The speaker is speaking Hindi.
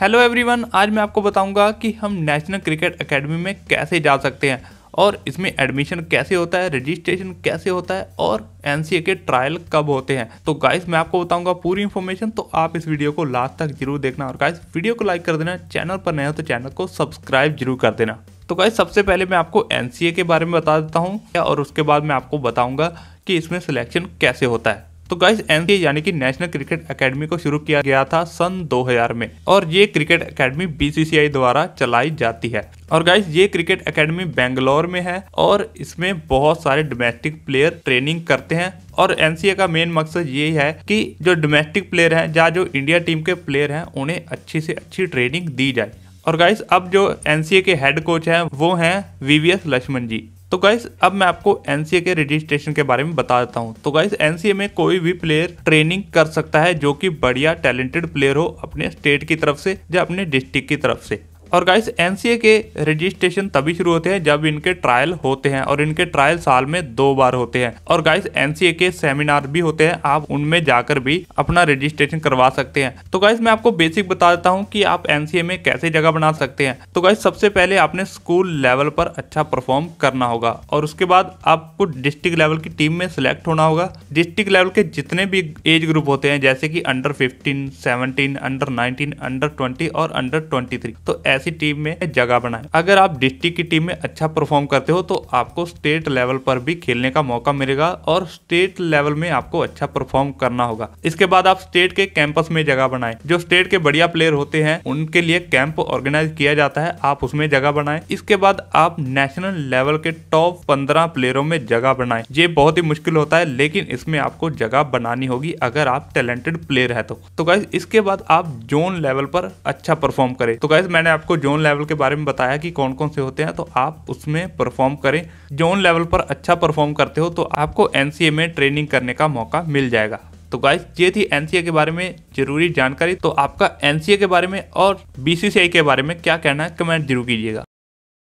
हेलो एवरीवन आज मैं आपको बताऊंगा कि हम नेशनल क्रिकेट एकेडमी में कैसे जा सकते हैं और इसमें एडमिशन कैसे होता है रजिस्ट्रेशन कैसे होता है और एन के ट्रायल कब होते हैं तो गाइस मैं आपको बताऊंगा पूरी इन्फॉर्मेशन तो आप इस वीडियो को लास्ट तक जरूर देखना और गाइस वीडियो को लाइक कर देना चैनल पर नया हो तो चैनल को सब्सक्राइब जरूर कर देना तो गाइस सबसे पहले मैं आपको एन के बारे में बता देता हूँ और उसके बाद मैं आपको बताऊँगा कि इसमें सिलेक्शन कैसे होता है तो गाइस एन यानी कि नेशनल क्रिकेट एकेडमी को शुरू किया गया था सन 2000 में और ये क्रिकेट एकेडमी बीसीसीआई द्वारा चलाई जाती है और गाइस ये क्रिकेट एकेडमी बेंगलोर में है और इसमें बहुत सारे डोमेस्टिक प्लेयर ट्रेनिंग करते हैं और एन का मेन मकसद ये है कि जो डोमेस्टिक प्लेयर है या जो इंडिया टीम के प्लेयर है उन्हें अच्छी से अच्छी ट्रेनिंग दी जाए और गाइस अब जो एन के हेड कोच हैं वो हैं वीवीएस लक्ष्मण जी तो गाइस अब मैं आपको एन के रजिस्ट्रेशन के बारे में बता देता हूँ तो गाइस एन में कोई भी प्लेयर ट्रेनिंग कर सकता है जो कि बढ़िया टैलेंटेड प्लेयर हो अपने स्टेट की तरफ से या अपने डिस्ट्रिक्ट की तरफ से और गाइस एन के रजिस्ट्रेशन तभी शुरू होते हैं जब इनके ट्रायल होते हैं और इनके ट्रायल साल में दो बार होते हैं और गाइस एन के सेमिनार भी होते हैं आप उनमें जाकर भी अपना रजिस्ट्रेशन करवा सकते हैं तो गाइस मैं आपको बेसिक बता देता हूँ कि आप एन में कैसे जगह बना सकते हैं तो गाइस सबसे पहले आपने स्कूल लेवल पर अच्छा परफॉर्म करना होगा और उसके बाद आपको डिस्ट्रिक्ट लेवल की टीम में सिलेक्ट होना होगा डिस्ट्रिक्ट लेवल के जितने भी एज ग्रुप होते हैं जैसे कि under fifteen seventeen under nineteen under twenty और अंडर ट्वेंटी तो ऐसी टीम में जगह बनाए अगर आप डिस्ट्रिक्ट की टीम में अच्छा परफॉर्म करते हो तो आपको स्टेट लेवल पर भी खेलने का मौका मिलेगा और स्टेट लेवल में आपको अच्छा परफॉर्म करना होगा इसके बाद आप स्टेट के कैंपस में जगह बनाए जो स्टेट के बढ़िया प्लेयर होते हैं उनके लिए कैंप ऑर्गेनाइज किया जाता है आप उसमें जगह बनाए इसके बाद आप नेशनल लेवल के टॉप पंद्रह प्लेयरों में जगह बनाए ये बहुत ही मुश्किल होता है लेकिन इसमें आपको जगह बनानी होगी अगर आप टैलेंटेड प्लेयर है तो, तो गाइज इसके बाद आप जोन लेवल पर अच्छा परफॉर्म करें तो गाइज मैंने आपको आपको जोन लेवल के बारे में बताया कि कौन कौन से होते हैं तो आप उसमें परफॉर्म करें जोन लेवल पर अच्छा परफॉर्म करते हो तो आपको एन में ट्रेनिंग करने का मौका मिल जाएगा तो गाइस ये थी एन के बारे में जरूरी जानकारी तो आपका एन के बारे में और बी के बारे में क्या कहना है कमेंट जरूर कीजिएगा